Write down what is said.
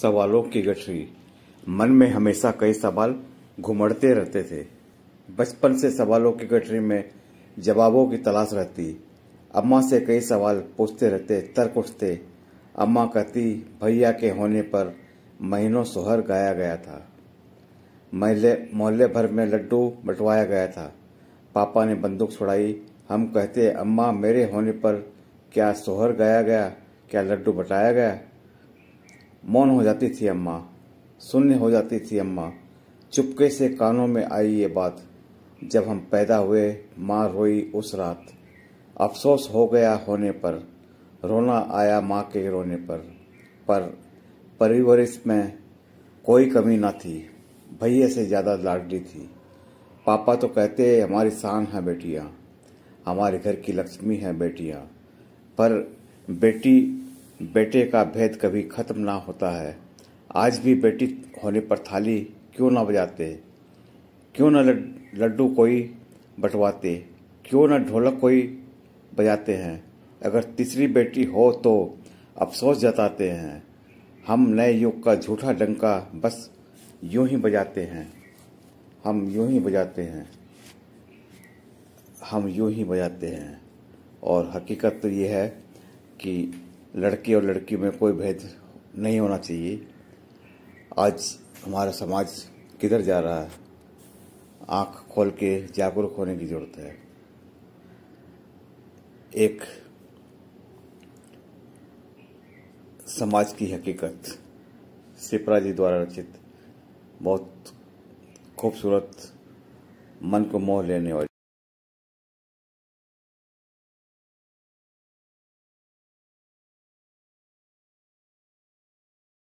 सवालों की गठरी मन में हमेशा कई सवाल घुमड़ते रहते थे बचपन से सवालों की गठरी में जवाबों की तलाश रहती अम्मा से कई सवाल पूछते रहते तर्क उठते अम्मा कहती भैया के होने पर महीनों सोहर गाया गया था महले मोहल्ले भर में लड्डू बटवाया गया था पापा ने बंदूक छुड़ाई हम कहते अम्मा मेरे होने पर क्या सोहर गाया गया क्या लड्डू बटाया गया मौन हो जाती थी अम्मा शून्य हो जाती थी अम्मा चुपके से कानों में आई ये बात जब हम पैदा हुए माँ रोई उस रात अफसोस हो गया होने पर रोना आया माँ के रोने पर पर परिवरिश में कोई कमी ना थी भैया से ज़्यादा लाडली थी पापा तो कहते हमारी शान है बेटियाँ हमारे घर की लक्ष्मी है बेटियाँ पर बेटी बेटे का भेद कभी खत्म ना होता है आज भी बेटी होने पर थाली क्यों ना बजाते क्यों ना लड्डू कोई बटवाते क्यों ना ढोलक कोई बजाते हैं अगर तीसरी बेटी हो तो अफसोस जताते हैं हम नए युग का झूठा डंका बस यूं ही बजाते हैं हम यूं ही बजाते हैं हम यूं ही बजाते हैं और हकीकत तो ये है कि लड़के और लड़की में कोई भेद नहीं होना चाहिए आज हमारा समाज किधर जा रहा है आंख खोल के जागरूक होने की जरूरत है एक समाज की हकीकत सिपरा जी द्वारा रचित बहुत खूबसूरत मन को मोह लेने वाली